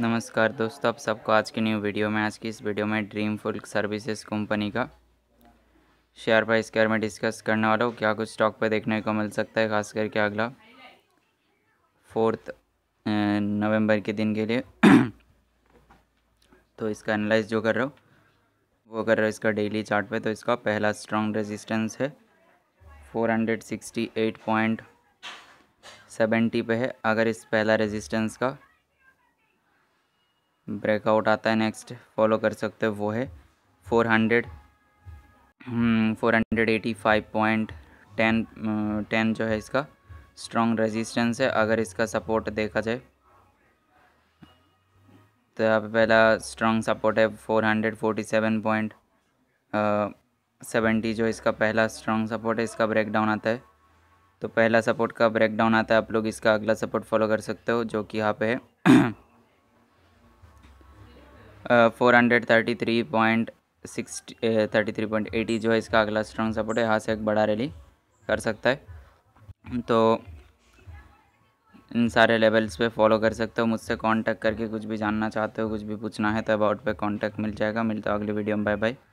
नमस्कार दोस्तों आप सबको आज की न्यू वीडियो में आज की इस वीडियो में ड्रीम फुल सर्विसेज कंपनी का शेयर प्राइस के बारे में डिस्कस करने वाला हूँ क्या कुछ स्टॉक पर देखने को मिल सकता है खास करके अगला फोर्थ नवंबर के दिन के लिए तो इसका एनालाइज जो कर रहा हूँ वो कर रहा हूँ इसका डेली चार्ट पे तो इसका पहला स्ट्रॉन्ग रेजिस्टेंस है फोर पे है अगर इस पहला रेजिस्टेंस का ब्रेकआउट आता है नेक्स्ट फॉलो कर सकते हो वो है four hundred hmm, four hundred eighty five point ten ten जो है इसका स्ट्रॉन्ग रेजिस्टेंस है अगर इसका सपोर्ट देखा जाए तो यहाँ पे पहला स्ट्रॉन्ग सपोर्ट है four hundred forty seven point seventy जो इसका पहला स्ट्रॉन्ग सपोर्ट है इसका ब्रेकडाउन आता है तो पहला सपोर्ट का ब्रेकडाउन आता है आप लोग इसका अगला सपोर्ट फॉलो कर सकते हो जो कि यहाँ पे है four hundred thirty three point thirty three point eighty जो है इसका अगला स्ट्रॉन्ग सपोर्ट है यहाँ से एक बड़ा रैली कर सकता है तो इन सारे लेवल्स पे फॉलो कर सकते हो मुझसे कांटेक्ट करके कुछ भी जानना चाहते हो कुछ भी पूछना है तो अबाउट पे कांटेक्ट मिल जाएगा मिलता है अगली वीडियो में बाय बाय